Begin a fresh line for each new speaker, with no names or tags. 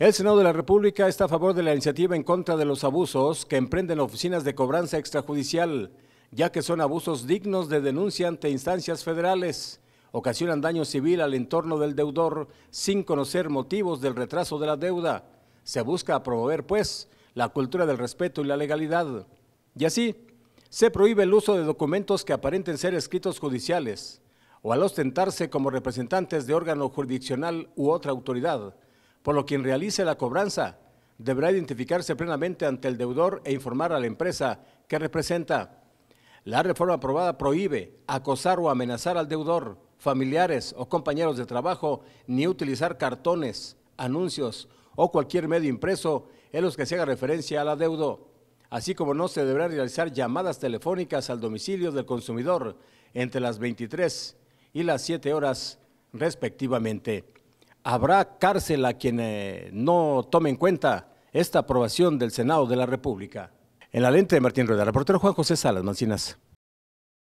El Senado de la República está a favor de la iniciativa en contra de los abusos que emprenden oficinas de cobranza extrajudicial, ya que son abusos dignos de denuncia ante instancias federales. Ocasionan daño civil al entorno del deudor sin conocer motivos del retraso de la deuda. Se busca promover, pues, la cultura del respeto y la legalidad. Y así, se prohíbe el uso de documentos que aparenten ser escritos judiciales o al ostentarse como representantes de órgano jurisdiccional u otra autoridad por lo quien realice la cobranza deberá identificarse plenamente ante el deudor e informar a la empresa que representa. La reforma aprobada prohíbe acosar o amenazar al deudor, familiares o compañeros de trabajo, ni utilizar cartones, anuncios o cualquier medio impreso en los que se haga referencia al adeudo, así como no se deberán realizar llamadas telefónicas al domicilio del consumidor entre las 23 y las 7 horas respectivamente habrá cárcel a quien eh, no tome en cuenta esta aprobación del Senado de la República. En la lente de Martín Rueda, reportero Juan José Salas, Mancinas.